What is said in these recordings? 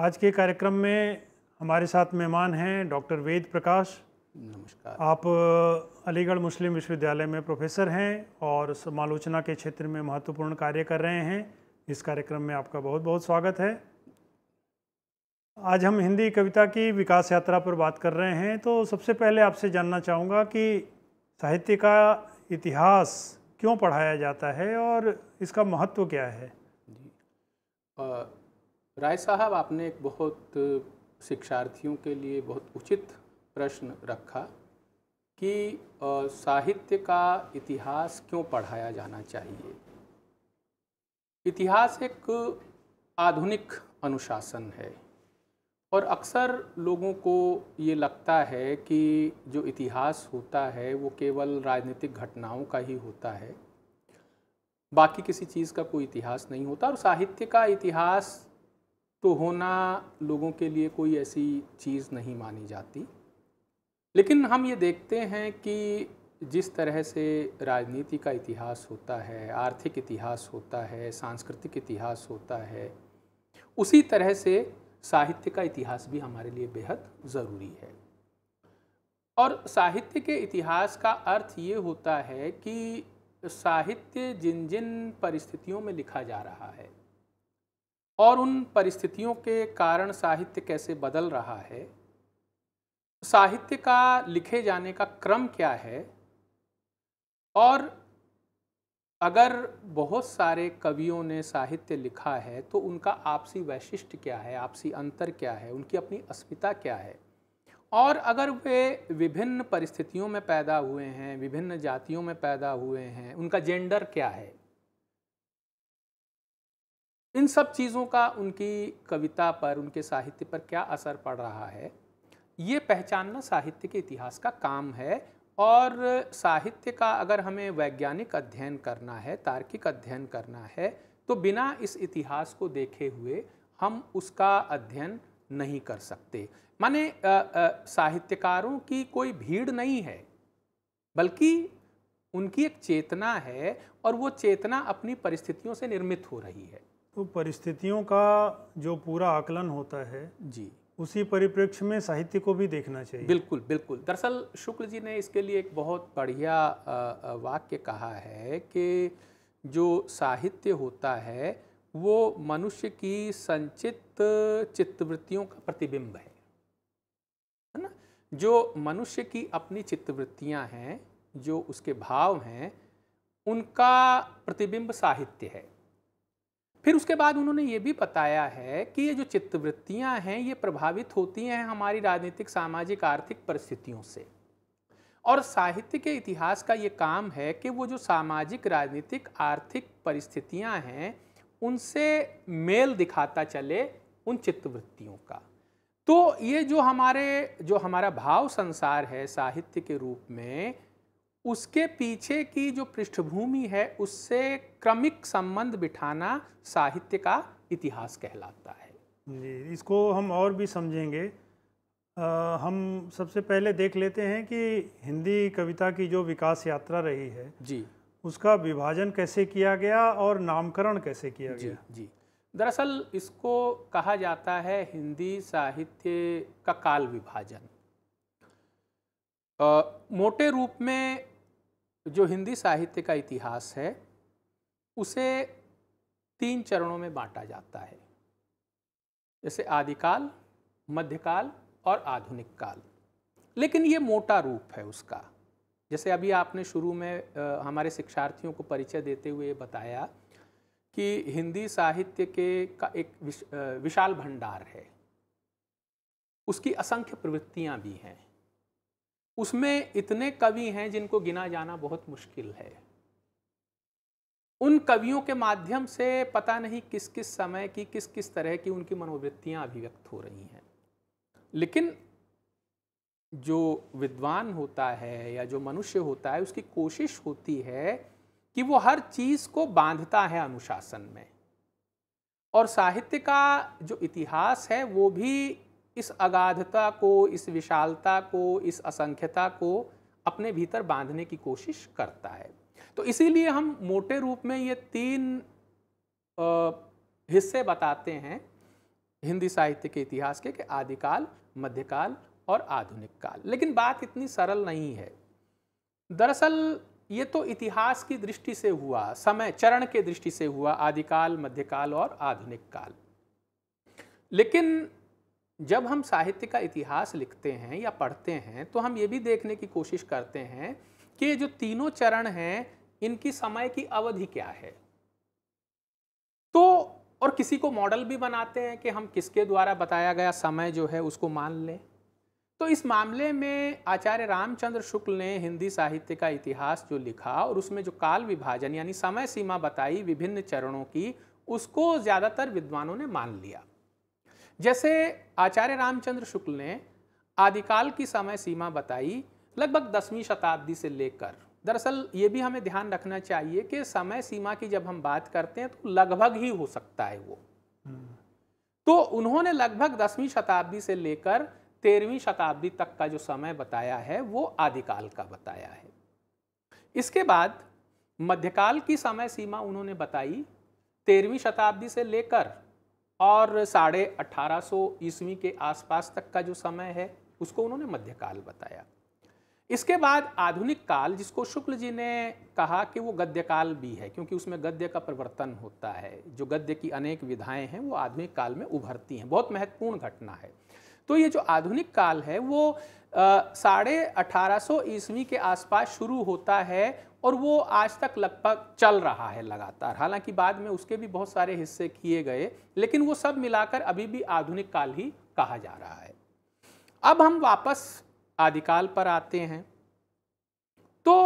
आज के कार्यक्रम में हमारे साथ मेहमान हैं डॉक्टर वेद प्रकाश नमस्कार आप अलीगढ़ मुस्लिम विश्वविद्यालय में प्रोफेसर हैं और समालोचना के क्षेत्र में महत्वपूर्ण कार्य कर रहे हैं इस कार्यक्रम में आपका बहुत बहुत स्वागत है आज हम हिंदी कविता की विकास यात्रा पर बात कर रहे हैं तो सबसे पहले आपसे जानना चाहूँगा कि साहित्य का इतिहास क्यों पढ़ाया जाता है और इसका महत्व क्या है जी राय साहब आपने एक बहुत शिक्षार्थियों के लिए बहुत उचित प्रश्न रखा कि साहित्य का इतिहास क्यों पढ़ाया जाना चाहिए इतिहास एक आधुनिक अनुशासन है और अक्सर लोगों को ये लगता है कि जो इतिहास होता है वो केवल राजनीतिक घटनाओं का ही होता है बाकी किसी चीज़ का कोई इतिहास नहीं होता और साहित्य का इतिहास तो होना लोगों के लिए कोई ऐसी चीज़ नहीं मानी जाती लेकिन हम ये देखते हैं कि जिस तरह से राजनीति का इतिहास होता है आर्थिक इतिहास होता है सांस्कृतिक इतिहास होता है उसी तरह से साहित्य का इतिहास भी हमारे लिए बेहद ज़रूरी है और साहित्य के इतिहास का अर्थ ये होता है कि साहित्य जिन जिन परिस्थितियों में लिखा जा रहा है और उन परिस्थितियों के कारण साहित्य कैसे बदल रहा है साहित्य का लिखे जाने का क्रम क्या है और अगर बहुत सारे कवियों ने साहित्य लिखा है तो उनका आपसी वैशिष्ट क्या है आपसी अंतर क्या है उनकी अपनी अस्मिता क्या है और अगर वे विभिन्न परिस्थितियों में पैदा हुए हैं विभिन्न जातियों में पैदा हुए हैं उनका जेंडर क्या है इन सब चीज़ों का उनकी कविता पर उनके साहित्य पर क्या असर पड़ रहा है ये पहचानना साहित्य के इतिहास का काम है और साहित्य का अगर हमें वैज्ञानिक अध्ययन करना है तार्किक अध्ययन करना है तो बिना इस इतिहास को देखे हुए हम उसका अध्ययन नहीं कर सकते माने आ, आ, साहित्यकारों की कोई भीड़ नहीं है बल्कि उनकी एक चेतना है और वो चेतना अपनी परिस्थितियों से निर्मित हो रही है तो परिस्थितियों का जो पूरा आकलन होता है जी उसी परिप्रेक्ष्य में साहित्य को भी देखना चाहिए बिल्कुल बिल्कुल दरअसल शुक्ल जी ने इसके लिए एक बहुत बढ़िया वाक्य कहा है कि जो साहित्य होता है वो मनुष्य की संचित चित्तवृत्तियों का प्रतिबिंब है है ना जो मनुष्य की अपनी चित्तवृत्तियां हैं जो उसके भाव हैं उनका प्रतिबिंब साहित्य है फिर उसके बाद उन्होंने ये भी बताया है कि ये जो चित्तवृत्तियां हैं ये प्रभावित होती हैं हमारी राजनीतिक सामाजिक आर्थिक परिस्थितियों से और साहित्य के इतिहास का ये काम है कि वो जो सामाजिक राजनीतिक आर्थिक परिस्थितियां हैं उनसे मेल दिखाता चले उन चित्तवृत्तियों का तो ये जो हमारे जो हमारा भाव संसार है साहित्य के रूप में उसके पीछे की जो पृष्ठभूमि है उससे क्रमिक संबंध बिठाना साहित्य का इतिहास कहलाता है जी इसको हम और भी समझेंगे आ, हम सबसे पहले देख लेते हैं कि हिंदी कविता की जो विकास यात्रा रही है जी उसका विभाजन कैसे किया गया और नामकरण कैसे किया जी, गया जी दरअसल इसको कहा जाता है हिंदी साहित्य का काल विभाजन आ, मोटे रूप में जो हिंदी साहित्य का इतिहास है उसे तीन चरणों में बांटा जाता है जैसे आदिकाल मध्यकाल और आधुनिक काल लेकिन ये मोटा रूप है उसका जैसे अभी आपने शुरू में आ, हमारे शिक्षार्थियों को परिचय देते हुए बताया कि हिंदी साहित्य के का एक विश, आ, विशाल भंडार है उसकी असंख्य प्रवृत्तियाँ भी हैं उसमें इतने कवि हैं जिनको गिना जाना बहुत मुश्किल है उन कवियों के माध्यम से पता नहीं किस किस समय की किस किस तरह की उनकी मनोवृत्तियां अभिव्यक्त हो रही हैं लेकिन जो विद्वान होता है या जो मनुष्य होता है उसकी कोशिश होती है कि वो हर चीज़ को बांधता है अनुशासन में और साहित्य का जो इतिहास है वो भी इस अगाधता को इस विशालता को इस असंख्यता को अपने भीतर बांधने की कोशिश करता है तो इसीलिए हम मोटे रूप में ये तीन हिस्से बताते हैं हिंदी साहित्य के इतिहास के कि आदिकाल मध्यकाल और आधुनिक काल लेकिन बात इतनी सरल नहीं है दरअसल ये तो इतिहास की दृष्टि से हुआ समय चरण के दृष्टि से हुआ आदिकाल मध्यकाल और आधुनिक काल लेकिन जब हम साहित्य का इतिहास लिखते हैं या पढ़ते हैं तो हम ये भी देखने की कोशिश करते हैं कि जो तीनों चरण हैं इनकी समय की अवधि क्या है तो और किसी को मॉडल भी बनाते हैं कि हम किसके द्वारा बताया गया समय जो है उसको मान लें तो इस मामले में आचार्य रामचंद्र शुक्ल ने हिंदी साहित्य का इतिहास जो लिखा और उसमें जो काल विभाजन यानी समय सीमा बताई विभिन्न चरणों की उसको ज़्यादातर विद्वानों ने मान लिया जैसे आचार्य रामचंद्र शुक्ल ने आदिकाल की समय सीमा बताई लगभग दसवीं शताब्दी से लेकर दरअसल ये भी हमें ध्यान रखना चाहिए कि समय सीमा की जब हम बात करते हैं तो लगभग ही हो सकता है वो हम्म। तो उन्होंने लगभग दसवीं शताब्दी से लेकर तेरहवीं शताब्दी तक का जो समय बताया है वो आदिकाल का बताया है इसके बाद मध्यकाल की समय सीमा उन्होंने बताई तेरहवीं शताब्दी से लेकर और साढ़े अठारह सौ ईस्वी के आसपास तक का जो समय है उसको उन्होंने मध्यकाल बताया इसके बाद आधुनिक काल जिसको शुक्ल जी ने कहा कि वो गद्य काल भी है क्योंकि उसमें गद्य का परिवर्तन होता है जो गद्य की अनेक विधाएं हैं वो आधुनिक काल में उभरती हैं बहुत महत्वपूर्ण घटना है तो ये जो आधुनिक काल है वो साढ़े अठारह ईस्वी के आसपास शुरू होता है और वो आज तक लगभग चल रहा है लगातार हालांकि बाद में उसके भी बहुत सारे हिस्से किए गए लेकिन वो सब मिलाकर अभी भी आधुनिक काल ही कहा जा रहा है अब हम वापस आदिकाल पर आते हैं तो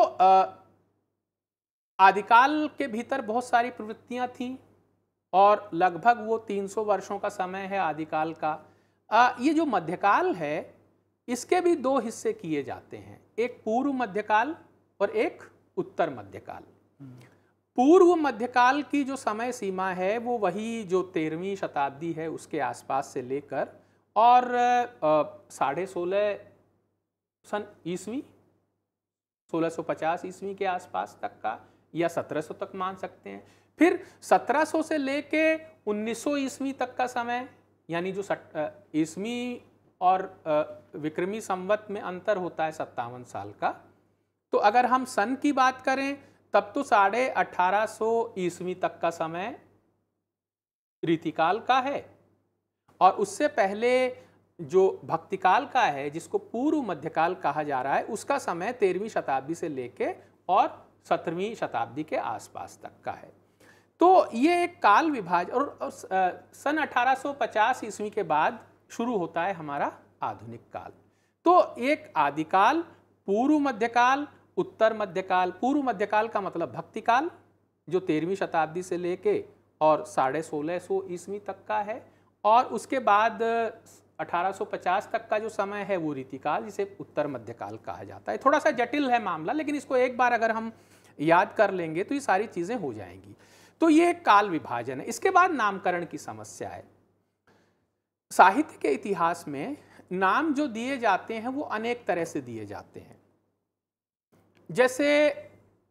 आदिकाल के भीतर बहुत सारी प्रवृत्तियां थीं और लगभग वो 300 वर्षों का समय है आदिकाल का आ, ये जो मध्यकाल है इसके भी दो हिस्से किए जाते हैं एक पूर्व मध्यकाल और एक उत्तर मध्यकाल पूर्व मध्यकाल की जो समय सीमा है वो वही जो तेरहवीं शताब्दी है उसके आसपास से लेकर और साढ़े सोलह सन ईस्वी पचास ईस्वी के आसपास तक का या सत्रह सौ तक मान सकते हैं फिर सत्रह सौ से उन्नीस सौ ईस्वी तक का समय यानी जो ईस्वी और विक्रमी संवत में अंतर होता है सत्तावन साल का तो अगर हम सन की बात करें तब तो साढ़े अठारह सौ ईस्वी तक का समय रीतिकाल का है और उससे पहले जो भक्तिकाल का है जिसको पूर्व मध्यकाल कहा जा रहा है उसका समय तेरहवीं शताब्दी से लेके और सत्रहवीं शताब्दी के आसपास तक का है तो ये एक काल विभाज और, सन 1850 ईस्वी के बाद शुरू होता है हमारा आधुनिक काल तो एक आदिकाल पूर्व मध्यकाल उत्तर मध्यकाल पूर्व मध्यकाल का मतलब भक्ति काल जो तेरहवीं शताब्दी से लेके और साढ़े सोलह सौ ईस्वी तक का है और उसके बाद 1850 तक का जो समय है वो रीतिकाल जिसे उत्तर मध्यकाल कहा जाता है थोड़ा सा जटिल है मामला लेकिन इसको एक बार अगर हम याद कर लेंगे तो ये सारी चीज़ें हो जाएंगी तो ये एक काल विभाजन है इसके बाद नामकरण की समस्या है साहित्य के इतिहास में नाम जो दिए जाते हैं वो अनेक तरह से दिए जाते हैं जैसे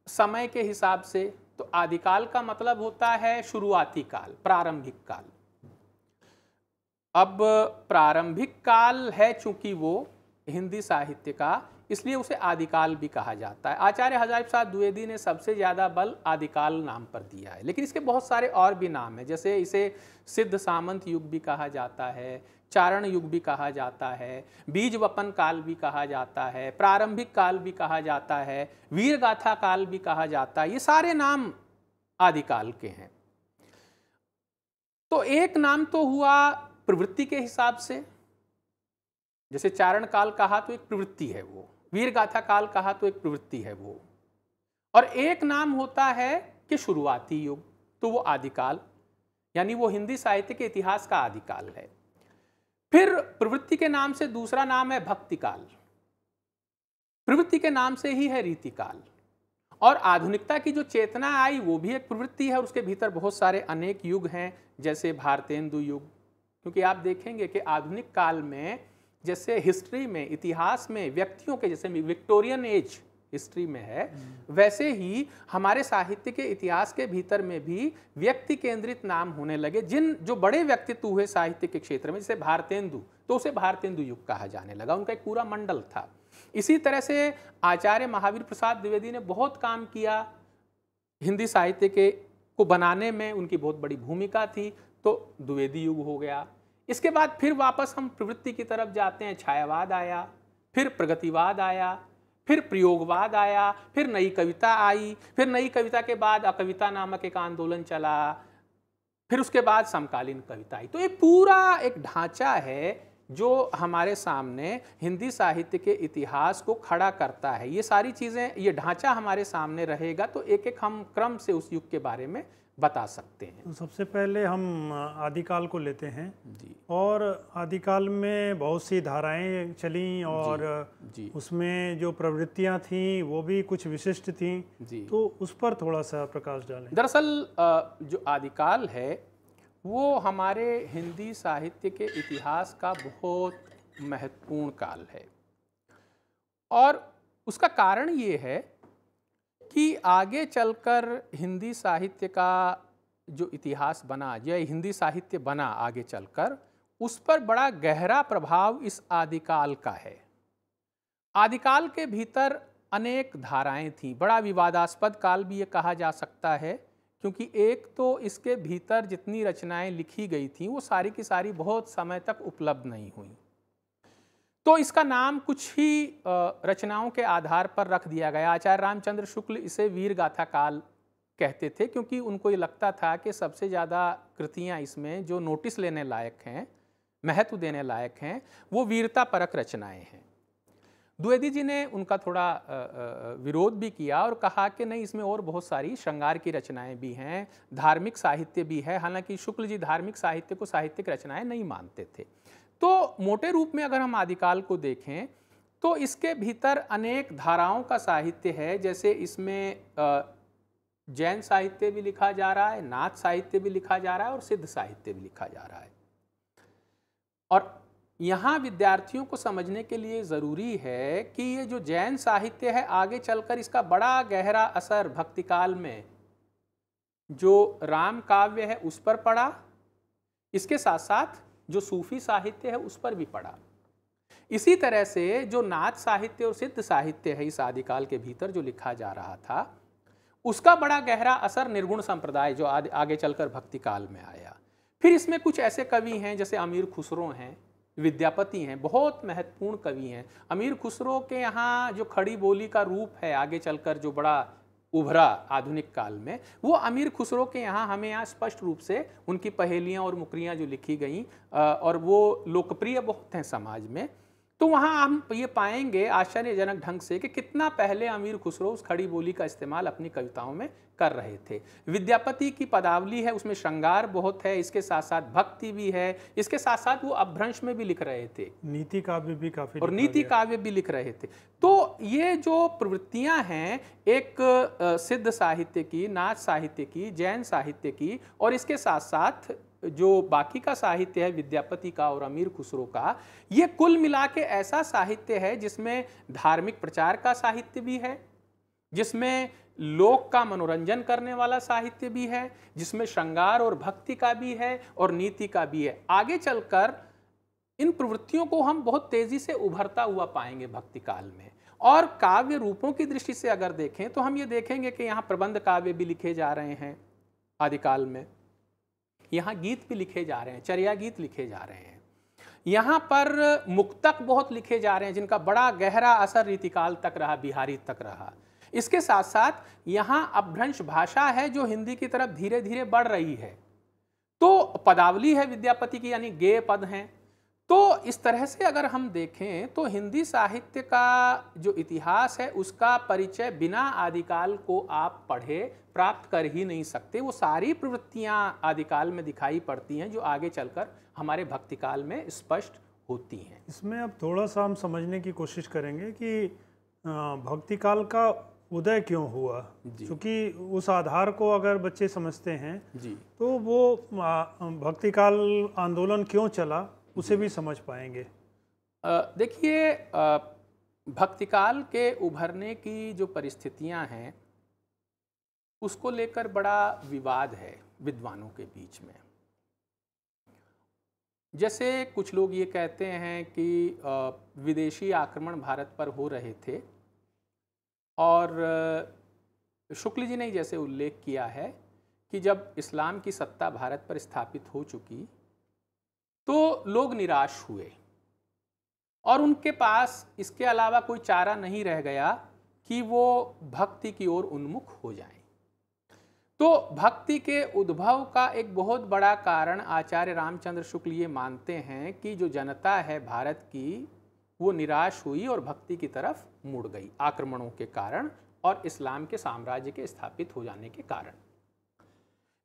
समय के हिसाब से तो आदिकाल का मतलब होता है शुरुआती काल प्रारंभिक काल अब प्रारंभिक काल है चूंकि वो हिंदी साहित्य का इसलिए उसे आदिकाल भी कहा जाता है आचार्य हजार प्रसाद द्विवेदी ने सबसे ज़्यादा बल आदिकाल नाम पर दिया है लेकिन इसके बहुत सारे और भी नाम हैं जैसे इसे सिद्ध सामंत युग भी कहा जाता है चारण युग भी कहा जाता है बीज वपन काल भी कहा जाता है प्रारंभिक काल भी कहा जाता है वीर गाथा काल भी कहा जाता है ये सारे नाम आदिकाल के हैं तो एक नाम तो हुआ प्रवृत्ति के हिसाब से जैसे चारण काल कहा तो एक प्रवृत्ति है वो वीर गाथा काल कहा तो एक प्रवृत्ति है वो और एक नाम होता है कि शुरुआती युग तो वो आदिकाल यानी वो हिंदी साहित्य के इतिहास का आदिकाल है फिर प्रवृत्ति के नाम से दूसरा नाम है भक्ति काल प्रवृत्ति के नाम से ही है रीतिकाल और आधुनिकता की जो चेतना आई वो भी एक प्रवृत्ति है और उसके भीतर बहुत सारे अनेक युग हैं जैसे भारतेंदु युग क्योंकि आप देखेंगे कि आधुनिक काल में जैसे हिस्ट्री में इतिहास में व्यक्तियों के जैसे विक्टोरियन एज हिस्ट्री में है वैसे ही हमारे साहित्य के इतिहास के भीतर में भी व्यक्ति केंद्रित नाम होने लगे जिन जो बड़े व्यक्तित्व हुए साहित्य के क्षेत्र में जैसे भारतेंदु तो उसे भारतेंदु युग कहा जाने लगा उनका एक पूरा मंडल था इसी तरह से आचार्य महावीर प्रसाद द्विवेदी ने बहुत काम किया हिंदी साहित्य के को बनाने में उनकी बहुत बड़ी भूमिका थी तो द्विवेदी युग हो गया इसके बाद फिर वापस हम प्रवृत्ति की तरफ जाते हैं छायावाद आया फिर प्रगतिवाद आया फिर प्रयोगवाद आया फिर नई कविता आई फिर नई कविता के बाद अकविता नामक एक आंदोलन चला फिर उसके बाद समकालीन कविता आई तो ये पूरा एक ढांचा है जो हमारे सामने हिंदी साहित्य के इतिहास को खड़ा करता है ये सारी चीज़ें ये ढांचा हमारे सामने रहेगा तो एक एक हम क्रम से उस युग के बारे में बता सकते हैं तो सबसे पहले हम आदिकाल को लेते हैं जी और आदिकाल में बहुत सी धाराएं चली और जी, जी उसमें जो प्रवृत्तियां थीं वो भी कुछ विशिष्ट थी जी तो उस पर थोड़ा सा प्रकाश डालें दरअसल जो आदिकाल है वो हमारे हिंदी साहित्य के इतिहास का बहुत महत्वपूर्ण काल है और उसका कारण ये है कि आगे चलकर हिंदी साहित्य का जो इतिहास बना या हिंदी साहित्य बना आगे चलकर उस पर बड़ा गहरा प्रभाव इस आदिकाल का है आदिकाल के भीतर अनेक धाराएं थीं बड़ा विवादास्पद काल भी ये कहा जा सकता है क्योंकि एक तो इसके भीतर जितनी रचनाएं लिखी गई थीं वो सारी की सारी बहुत समय तक उपलब्ध नहीं हुई तो इसका नाम कुछ ही रचनाओं के आधार पर रख दिया गया आचार्य रामचंद्र शुक्ल इसे वीर गाथा काल कहते थे क्योंकि उनको ये लगता था कि सबसे ज़्यादा कृतियाँ इसमें जो नोटिस लेने लायक हैं महत्व देने लायक हैं वो वीरता परक रचनाएँ हैं द्विवेदी जी ने उनका थोड़ा विरोध भी किया और कहा कि नहीं इसमें और बहुत सारी श्रृंगार की रचनाएं भी हैं धार्मिक साहित्य भी है हालांकि शुक्ल जी धार्मिक साहित्य को साहित्यिक रचनाएं नहीं मानते थे तो मोटे रूप में अगर हम आदिकाल को देखें तो इसके भीतर अनेक धाराओं का साहित्य है जैसे इसमें जैन साहित्य भी लिखा जा रहा है नाथ साहित्य भी लिखा जा रहा है और सिद्ध साहित्य भी लिखा जा रहा है और यहाँ विद्यार्थियों को समझने के लिए ज़रूरी है कि ये जो जैन साहित्य है आगे चलकर इसका बड़ा गहरा असर भक्तिकाल में जो राम काव्य है उस पर पड़ा इसके साथ साथ जो सूफी साहित्य है उस पर भी पड़ा इसी तरह से जो नाच साहित्य और सिद्ध साहित्य है इस आदिकाल के भीतर जो लिखा जा रहा था उसका बड़ा गहरा असर निर्गुण संप्रदाय जो आगे चलकर भक्ति काल में आया फिर इसमें कुछ ऐसे कवि हैं जैसे अमीर खुसरो हैं विद्यापति हैं बहुत महत्वपूर्ण कवि हैं अमीर खुसरो के यहाँ जो खड़ी बोली का रूप है आगे चलकर जो बड़ा उभरा आधुनिक काल में वो अमीर खुसरो के यहाँ हमें यहाँ स्पष्ट रूप से उनकी पहेलियाँ और मुकरियाँ जो लिखी गई और वो लोकप्रिय बहुत हैं समाज में तो वहाँ हम ये पाएंगे आश्चर्यजनक ढंग से कि कितना पहले अमीर खुसरो उस खड़ी बोली का इस्तेमाल अपनी कविताओं में कर रहे थे विद्यापति की पदावली है उसमें श्रृंगार बहुत है इसके साथ साथ भक्ति भी है इसके साथ साथ वो अभ्रंश में भी लिख रहे थे नीति काव्य भी काफी और नीति काव्य भी लिख रहे थे तो ये जो प्रवृत्तियां हैं एक सिद्ध साहित्य की नाच साहित्य की जैन साहित्य की और इसके साथ साथ जो बाकी का साहित्य है विद्यापति का और अमीर खुसरो का ये कुल मिला के ऐसा साहित्य है जिसमें धार्मिक प्रचार का साहित्य भी है जिसमें लोक का मनोरंजन करने वाला साहित्य भी है जिसमें श्रृंगार और भक्ति का भी है और नीति का भी है आगे चलकर इन प्रवृत्तियों को हम बहुत तेजी से उभरता हुआ पाएंगे भक्ति काल में और काव्य रूपों की दृष्टि से अगर देखें तो हम ये देखेंगे कि यहाँ प्रबंध काव्य भी लिखे जा रहे हैं आदिकाल में यहाँ गीत भी लिखे जा रहे हैं चर्या गीत लिखे जा रहे हैं यहाँ पर मुक्तक बहुत लिखे जा रहे हैं जिनका बड़ा गहरा असर रीतिकाल तक रहा बिहारी तक रहा इसके साथ साथ यहाँ अपभ्रंश भाषा है जो हिंदी की तरफ धीरे धीरे बढ़ रही है तो पदावली है विद्यापति की यानी गे पद हैं तो इस तरह से अगर हम देखें तो हिंदी साहित्य का जो इतिहास है उसका परिचय बिना आदिकाल को आप पढ़े प्राप्त कर ही नहीं सकते वो सारी प्रवृत्तियां आदिकाल में दिखाई पड़ती हैं जो आगे चलकर हमारे भक्तिकाल में स्पष्ट होती हैं इसमें अब थोड़ा सा हम समझने की कोशिश करेंगे कि भक्तिकाल का उदय क्यों हुआ क्योंकि उस आधार को अगर बच्चे समझते हैं जी तो वो भक्तिकाल आंदोलन क्यों चला उसे भी समझ पाएंगे देखिए भक्तिकाल के उभरने की जो परिस्थितियां हैं उसको लेकर बड़ा विवाद है विद्वानों के बीच में जैसे कुछ लोग ये कहते हैं कि विदेशी आक्रमण भारत पर हो रहे थे और शुक्ल जी ने जैसे उल्लेख किया है कि जब इस्लाम की सत्ता भारत पर स्थापित हो चुकी तो लोग निराश हुए और उनके पास इसके अलावा कोई चारा नहीं रह गया कि वो भक्ति की ओर उन्मुख हो जाए तो भक्ति के उद्भव का एक बहुत बड़ा कारण आचार्य रामचंद्र शुक्ल ये मानते हैं कि जो जनता है भारत की वो निराश हुई और भक्ति की तरफ मुड़ गई आक्रमणों के कारण और इस्लाम के साम्राज्य के स्थापित हो जाने के कारण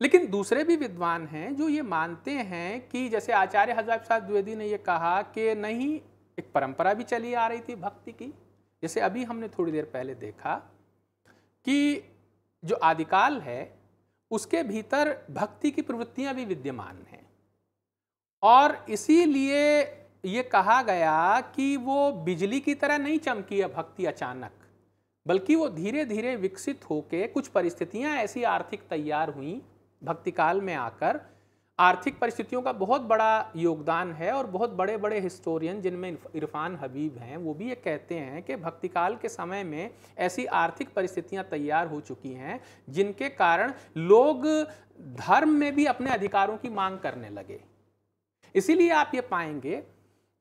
लेकिन दूसरे भी विद्वान हैं जो ये मानते हैं कि जैसे आचार्य हजार प्रसाद द्विवेदी ने यह कहा कि नहीं एक परंपरा भी चली आ रही थी भक्ति की जैसे अभी हमने थोड़ी देर पहले देखा कि जो आदिकाल है उसके भीतर भक्ति की प्रवृत्तियां भी विद्यमान हैं और इसीलिए ये कहा गया कि वो बिजली की तरह नहीं चमकी है भक्ति अचानक बल्कि वो धीरे धीरे विकसित होके कुछ परिस्थितियां ऐसी आर्थिक तैयार हुई भक्ति काल में आकर आर्थिक परिस्थितियों का बहुत बड़ा योगदान है और बहुत बड़े बड़े हिस्टोरियन जिनमें इरफान हबीब हैं वो भी ये कहते हैं कि भक्तिकाल के समय में ऐसी आर्थिक परिस्थितियां तैयार हो चुकी हैं जिनके कारण लोग धर्म में भी अपने अधिकारों की मांग करने लगे इसीलिए आप ये पाएंगे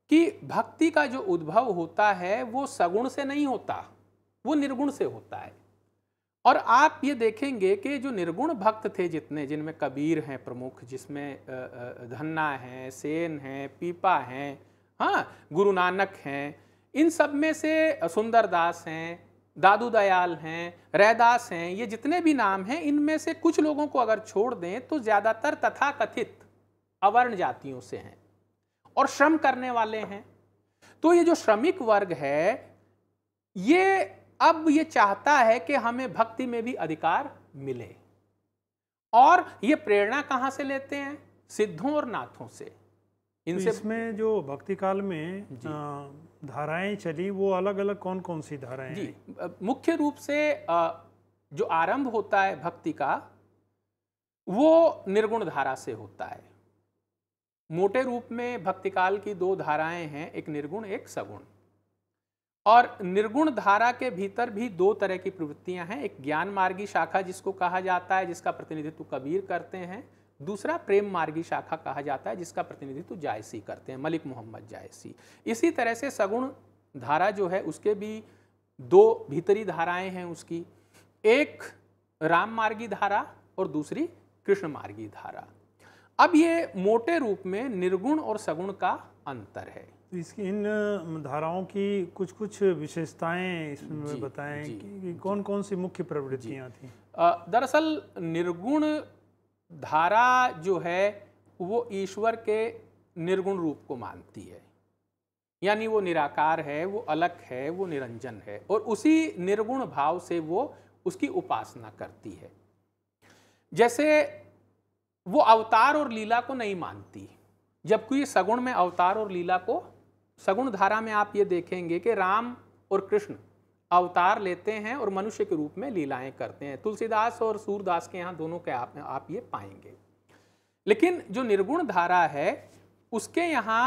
कि भक्ति का जो उद्भव होता है वो सगुण से नहीं होता वो निर्गुण से होता है और आप ये देखेंगे कि जो निर्गुण भक्त थे जितने जिनमें कबीर हैं प्रमुख जिसमें धन्ना हैं सेन हैं पीपा हैं हाँ गुरु नानक हैं इन सब में से सुंदरदास हैं दादू दयाल हैं रैदास हैं ये जितने भी नाम हैं इनमें से कुछ लोगों को अगर छोड़ दें तो ज़्यादातर तथाकथित अवर्ण जातियों से हैं और श्रम करने वाले हैं तो ये जो श्रमिक वर्ग है ये अब ये चाहता है कि हमें भक्ति में भी अधिकार मिले और ये प्रेरणा कहाँ से लेते हैं सिद्धों और नाथों से इनसे इसमें जो भक्ति काल में धाराएं चली वो अलग अलग कौन कौन सी धाराएं जी मुख्य रूप से जो आरंभ होता है भक्ति का वो निर्गुण धारा से होता है मोटे रूप में भक्तिकाल की दो धाराएं हैं एक निर्गुण एक सगुण और निर्गुण धारा के भीतर भी दो तरह की प्रवृत्तियां हैं एक ज्ञान मार्गी शाखा जिसको कहा जाता है जिसका प्रतिनिधित्व कबीर करते हैं दूसरा प्रेम मार्गी शाखा कहा जाता है जिसका प्रतिनिधित्व जायसी करते हैं मलिक मोहम्मद जायसी इसी तरह से सगुण धारा जो है उसके भी दो भीतरी धाराएं हैं उसकी एक राम मार्गी धारा और दूसरी कृष्ण मार्गी धारा अब ये मोटे रूप में निर्गुण और सगुण का अंतर है तो इसकी इन धाराओं की कुछ कुछ विशेषताएं इसमें बताएं कि कौन कौन सी मुख्य प्रवृत्तियां थी दरअसल निर्गुण धारा जो है वो ईश्वर के निर्गुण रूप को मानती है यानी वो निराकार है वो अलग है वो निरंजन है और उसी निर्गुण भाव से वो उसकी उपासना करती है जैसे वो अवतार और लीला को नहीं मानती जबकि ये सगुण में अवतार और लीला को सगुण धारा में आप ये देखेंगे कि राम और कृष्ण अवतार लेते हैं और मनुष्य के रूप में लीलाएं करते हैं तुलसीदास और सूरदास के यहाँ दोनों के आप आप ये पाएंगे लेकिन जो निर्गुण धारा है उसके यहाँ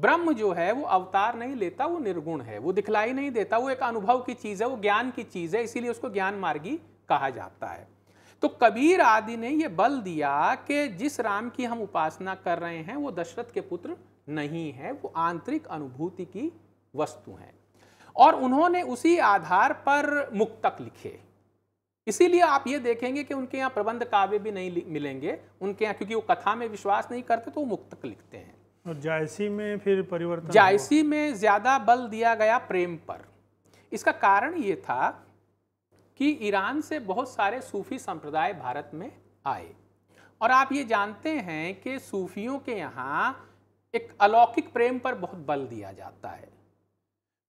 ब्रह्म जो है वो अवतार नहीं लेता वो निर्गुण है वो दिखलाई नहीं देता वो एक अनुभव की चीज़ है वो ज्ञान की चीज़ है इसीलिए उसको ज्ञान मार्गी कहा जाता है तो कबीर आदि ने ये बल दिया कि जिस राम की हम उपासना कर रहे हैं वो दशरथ के पुत्र नहीं है वो आंतरिक अनुभूति की वस्तु हैं और उन्होंने उसी आधार पर मुक्तक लिखे इसीलिए आप ये देखेंगे कि उनके यहाँ प्रबंध काव्य भी नहीं मिलेंगे उनके यहाँ क्योंकि वो कथा में विश्वास नहीं करते तो वो मुक्तक लिखते हैं और जायसी में फिर परिवर्तन जायसी में ज़्यादा बल दिया गया प्रेम पर इसका कारण ये था कि ईरान से बहुत सारे सूफी संप्रदाय भारत में आए और आप ये जानते हैं कि सूफियों के यहाँ एक अलौकिक प्रेम पर बहुत बल दिया जाता है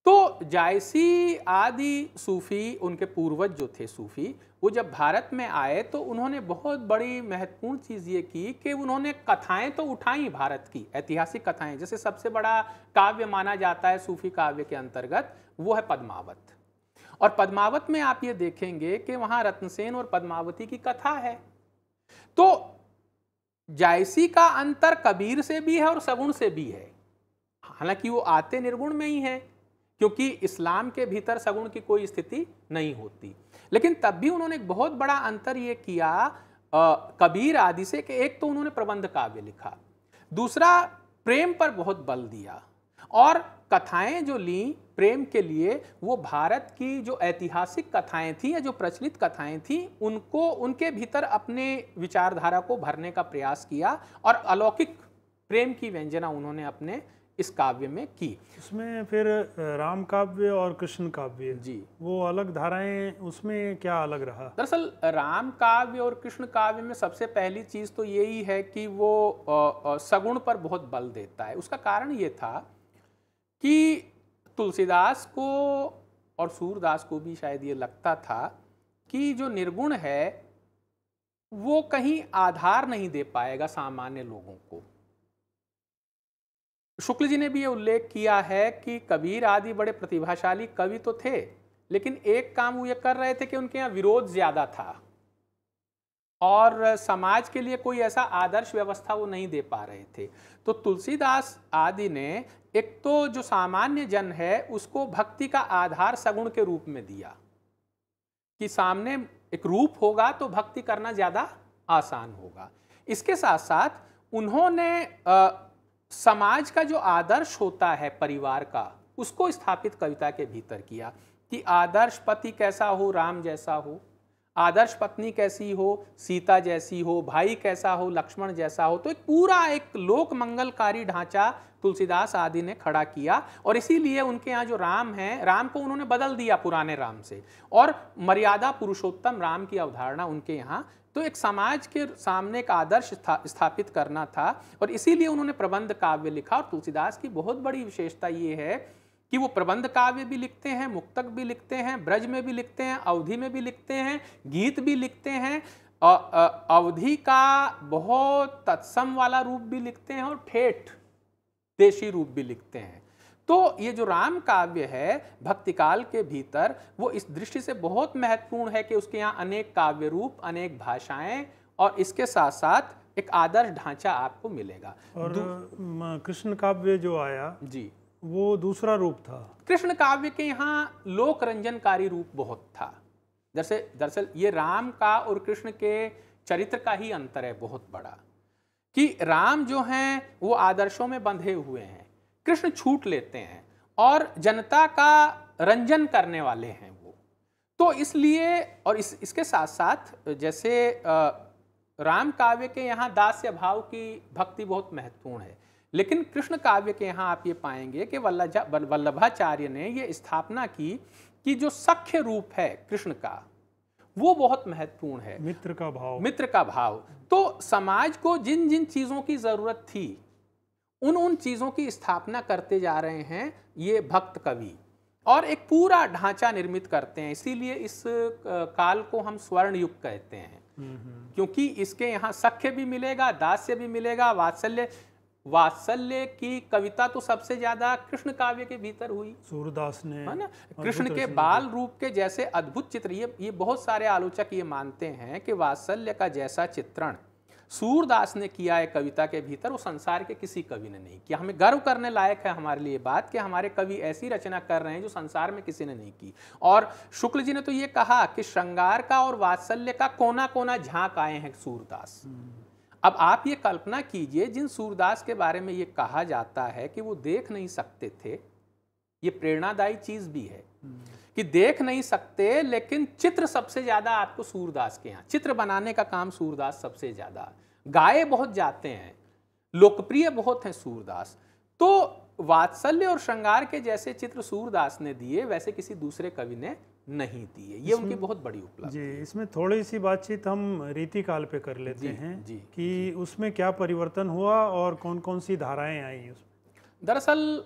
तो जायसी आदि सूफ़ी उनके पूर्वज जो थे सूफ़ी वो जब भारत में आए तो उन्होंने बहुत बड़ी महत्वपूर्ण चीज़ ये की कि उन्होंने कथाएं तो उठाई भारत की ऐतिहासिक कथाएं जैसे सबसे बड़ा काव्य माना जाता है सूफ़ी काव्य के अंतर्गत वो है पद्मावत और पद्मावत में आप ये देखेंगे कि वहाँ रत्नसेन और पद्मावती की कथा है तो जायसी का अंतर कबीर से भी है और सगुण से भी है हालांकि वो आते निर्गुण में ही हैं क्योंकि इस्लाम के भीतर सगुण की कोई स्थिति नहीं होती लेकिन तब भी उन्होंने एक बहुत बड़ा अंतर ये किया आ, कबीर आदि से कि एक तो उन्होंने प्रबंध काव्य लिखा दूसरा प्रेम पर बहुत बल दिया और कथाएं जो ली प्रेम के लिए वो भारत की जो ऐतिहासिक कथाएं थी या जो प्रचलित कथाएं थी उनको उनके भीतर अपने विचारधारा को भरने का प्रयास किया और अलौकिक प्रेम की व्यंजना उन्होंने अपने इस काव्य में की इसमें फिर राम काव्य और कृष्ण काव्य जी वो अलग धाराएं उसमें क्या अलग रहा दरअसल राम काव्य और कृष्ण काव्य में सबसे पहली चीज तो यही है कि वो सगुण पर बहुत बल देता है उसका कारण ये था कि तुलसीदास को और सूरदास को भी शायद ये लगता था कि जो निर्गुण है वो कहीं आधार नहीं दे पाएगा सामान्य लोगों को शुक्ल जी ने भी ये उल्लेख किया है कि कबीर आदि बड़े प्रतिभाशाली कवि तो थे लेकिन एक काम वो ये कर रहे थे कि उनके यहाँ विरोध ज़्यादा था और समाज के लिए कोई ऐसा आदर्श व्यवस्था वो नहीं दे पा रहे थे तो तुलसीदास आदि ने एक तो जो सामान्य जन है उसको भक्ति का आधार सगुण के रूप में दिया कि सामने एक रूप होगा तो भक्ति करना ज़्यादा आसान होगा इसके साथ साथ उन्होंने आ, समाज का जो आदर्श होता है परिवार का उसको स्थापित कविता के भीतर किया कि आदर्श पति कैसा हो राम जैसा हो आदर्श पत्नी कैसी हो सीता जैसी हो भाई कैसा हो लक्ष्मण जैसा हो तो एक पूरा एक लोक मंगलकारी ढांचा तुलसीदास आदि ने खड़ा किया और इसीलिए उनके यहाँ जो राम है राम को उन्होंने बदल दिया पुराने राम से और मर्यादा पुरुषोत्तम राम की अवधारणा उनके यहाँ तो एक समाज के सामने एक आदर्श स्था, स्थापित करना था और इसीलिए उन्होंने प्रबंध काव्य लिखा और तुलसीदास की बहुत बड़ी विशेषता ये है कि वो प्रबंध काव्य भी लिखते हैं मुक्तक भी लिखते हैं ब्रज में भी लिखते हैं अवधि में भी लिखते हैं गीत भी लिखते हैं अवधि का बहुत तत्सम वाला रूप भी लिखते हैं और ठेठ देशी रूप भी लिखते हैं तो ये जो राम काव्य है भक्तिकाल के भीतर वो इस दृष्टि से बहुत महत्वपूर्ण है कि उसके यहाँ अनेक काव्य रूप अनेक भाषाएं और इसके साथ साथ एक आदर्श ढांचा आपको मिलेगा और कृष्ण काव्य जो आया जी वो दूसरा रूप था कृष्ण काव्य के यहाँ लोक रंजनकारी रूप बहुत था जैसे दरअसल ये राम का और कृष्ण के चरित्र का ही अंतर है बहुत बड़ा कि राम जो हैं वो आदर्शों में बंधे हुए हैं कृष्ण छूट लेते हैं और जनता का रंजन करने वाले हैं वो तो इसलिए और इस इसके साथ साथ जैसे राम काव्य के यहाँ दास्य भाव की भक्ति बहुत महत्वपूर्ण है लेकिन कृष्ण काव्य के यहाँ आप ये पाएंगे कि वल्लभा वल्लभाचार्य ने ये स्थापना की कि जो सख्य रूप है कृष्ण का वो बहुत महत्वपूर्ण है मित्र का भाव मित्र का भाव तो समाज को जिन जिन चीज़ों की ज़रूरत थी उन उन चीज़ों की स्थापना करते जा रहे हैं ये भक्त कवि और एक पूरा ढांचा निर्मित करते हैं इसीलिए इस काल को हम स्वर्ण युग कहते हैं हम्म, हम्म। क्योंकि इसके यहाँ सख्य भी मिलेगा दास्य भी मिलेगा वात्सल्य वात्सल्य की कविता तो सबसे ज्यादा कृष्ण काव्य के भीतर हुई सूरदास ने है ना कृष्ण के बाल रूप के जैसे अद्भुत चित्र ये ये बहुत सारे आलोचक ये मानते हैं कि वात्सल्य का जैसा चित्रण सूरदास ने किया है कविता के भीतर वो संसार के किसी कवि ने नहीं किया हमें गर्व करने लायक है हमारे लिए बात कि हमारे कवि ऐसी रचना कर रहे हैं जो संसार में किसी ने नहीं की और शुक्ल जी ने तो ये कहा कि श्रृंगार का और वात्सल्य का कोना कोना झांक आए हैं सूरदास हम्म। अब आप ये कल्पना कीजिए जिन सूरदास के बारे में ये कहा जाता है कि वो देख नहीं सकते थे ये प्रेरणादायी चीज भी है कि देख नहीं सकते लेकिन चित्र सबसे ज्यादा आपको सूरदास के यहाँ चित्र बनाने का काम सूरदास सबसे ज्यादा गाये बहुत जाते हैं लोकप्रिय बहुत हैं सूरदास तो वात्सल्य और श्रृंगार के जैसे चित्र सूरदास ने दिए वैसे किसी दूसरे कवि ने नहीं दी है ये उनकी बहुत बड़ी उपलब्धि जी इसमें थोड़ी सी बातचीत हम रीतिकाल पे कर लेते जी, हैं जी, कि जी, उसमें क्या परिवर्तन हुआ और कौन कौन सी धाराएं आई उसमें दरअसल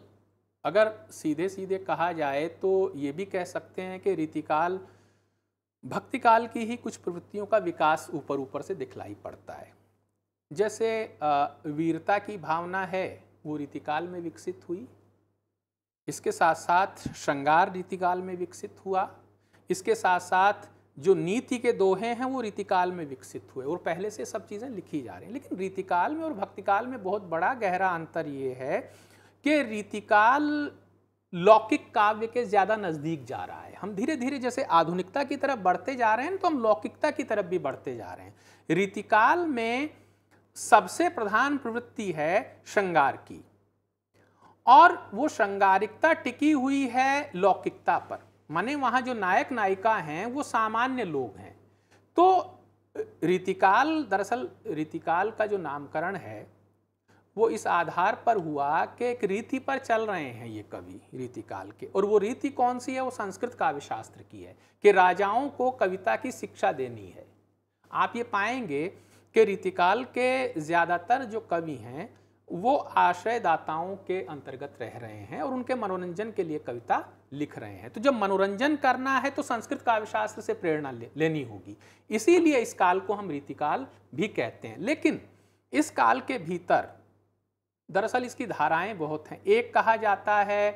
अगर सीधे सीधे कहा जाए तो ये भी कह सकते हैं कि रीतिकाल भक्ति काल की ही कुछ प्रवृत्तियों का विकास ऊपर ऊपर से दिखलाई पड़ता है जैसे वीरता की भावना है वो रीतिकाल में विकसित हुई इसके साथ साथ श्रृंगार रीतिकाल में विकसित हुआ इसके साथ साथ जो नीति के दोहे हैं वो रीतिकाल में विकसित हुए और पहले से सब चीज़ें लिखी जा रही हैं लेकिन रीतिकाल में और भक्तिकाल में बहुत बड़ा गहरा अंतर ये है कि रीतिकाल लौकिक काव्य के ज़्यादा नज़दीक जा रहा है हम धीरे धीरे जैसे आधुनिकता की तरफ बढ़ते जा रहे हैं तो हम लौकिकता की तरफ भी बढ़ते जा रहे हैं रीतिकाल में सबसे प्रधान प्रवृत्ति है श्रृंगार की और वो श्रृंगारिकता टिकी हुई है लौकिकता पर माने वहाँ जो नायक नायिका हैं वो सामान्य लोग हैं तो रीतिकाल दरअसल रीतिकाल का जो नामकरण है वो इस आधार पर हुआ कि एक रीति पर चल रहे हैं ये कवि रीतिकाल के और वो रीति कौन सी है वो संस्कृत काव्य शास्त्र की है कि राजाओं को कविता की शिक्षा देनी है आप ये पाएंगे कि रीतिकाल के ज़्यादातर जो कवि हैं वो आश्रयदाताओं के अंतर्गत रह रहे हैं और उनके मनोरंजन के लिए कविता लिख रहे हैं तो जब मनोरंजन करना है तो संस्कृत काव्यशास्त्र से प्रेरणा ले, लेनी होगी इसीलिए इस काल को हम रीतिकाल भी कहते हैं लेकिन इस काल के भीतर दरअसल इसकी धाराएं बहुत हैं एक कहा जाता है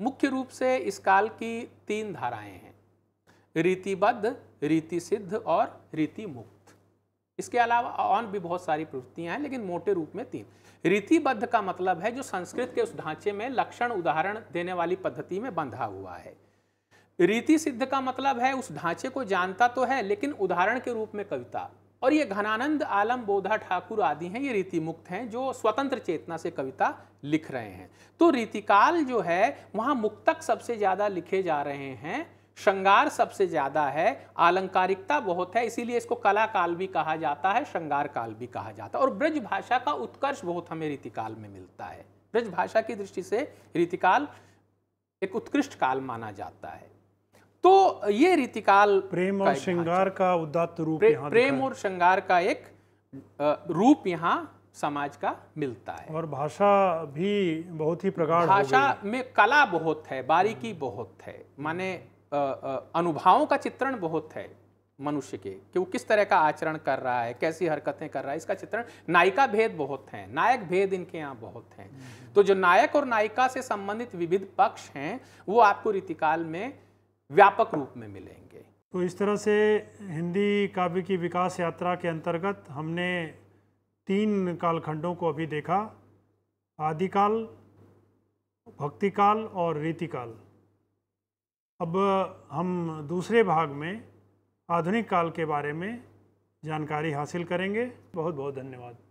मुख्य रूप से इस काल की तीन धाराएं हैं रीतिबद्ध रीति सिद्ध और रीति मुक्त इसके अलावा और भी बहुत सारी प्रवृत्तियां हैं लेकिन मोटे रूप में तीन रीतिबद्ध का मतलब है जो संस्कृत के उस ढांचे में लक्षण उदाहरण देने वाली पद्धति में बंधा हुआ है रीति सिद्ध का मतलब है उस ढांचे को जानता तो है लेकिन उदाहरण के रूप में कविता और ये घनानंद आलम बोधा ठाकुर आदि हैं ये रीति मुक्त हैं जो स्वतंत्र चेतना से कविता लिख रहे हैं तो रीतिकाल जो है वहाँ मुक्तक सबसे ज़्यादा लिखे जा रहे हैं श्रृंगार सबसे ज्यादा है आलंकारिकता बहुत है इसीलिए इसको कला काल भी कहा जाता है श्रृंगार काल भी कहा जाता है और ब्रज भाषा का उत्कर्ष बहुत हमें रीतिकाल में मिलता है ब्रज भाषा की दृष्टि से रीतिकाल एक उत्कृष्ट काल माना जाता है तो ये रीतिकाल प्रेम और श्रृंगार का उदात्त रूप प्रे, प्रेम और श्रृंगार का एक रूप यहाँ समाज का मिलता है और भाषा भी बहुत ही प्रगाढ़ भाषा में कला बहुत है बारीकी बहुत है माने अनुभवों का चित्रण बहुत है मनुष्य के कि वो किस तरह का आचरण कर रहा है कैसी हरकतें कर रहा है इसका चित्रण नायिका भेद बहुत हैं नायक भेद इनके यहाँ बहुत हैं हम्म। तो जो नायक और नायिका से संबंधित विविध पक्ष हैं वो आपको रीतिकाल में व्यापक रूप में मिलेंगे तो इस तरह से हिंदी काव्य की विकास यात्रा के अंतर्गत हमने तीन कालखंडों को अभी देखा आदिकाल भक्तिकाल और रीतिकाल अब हम दूसरे भाग में आधुनिक काल के बारे में जानकारी हासिल करेंगे बहुत बहुत धन्यवाद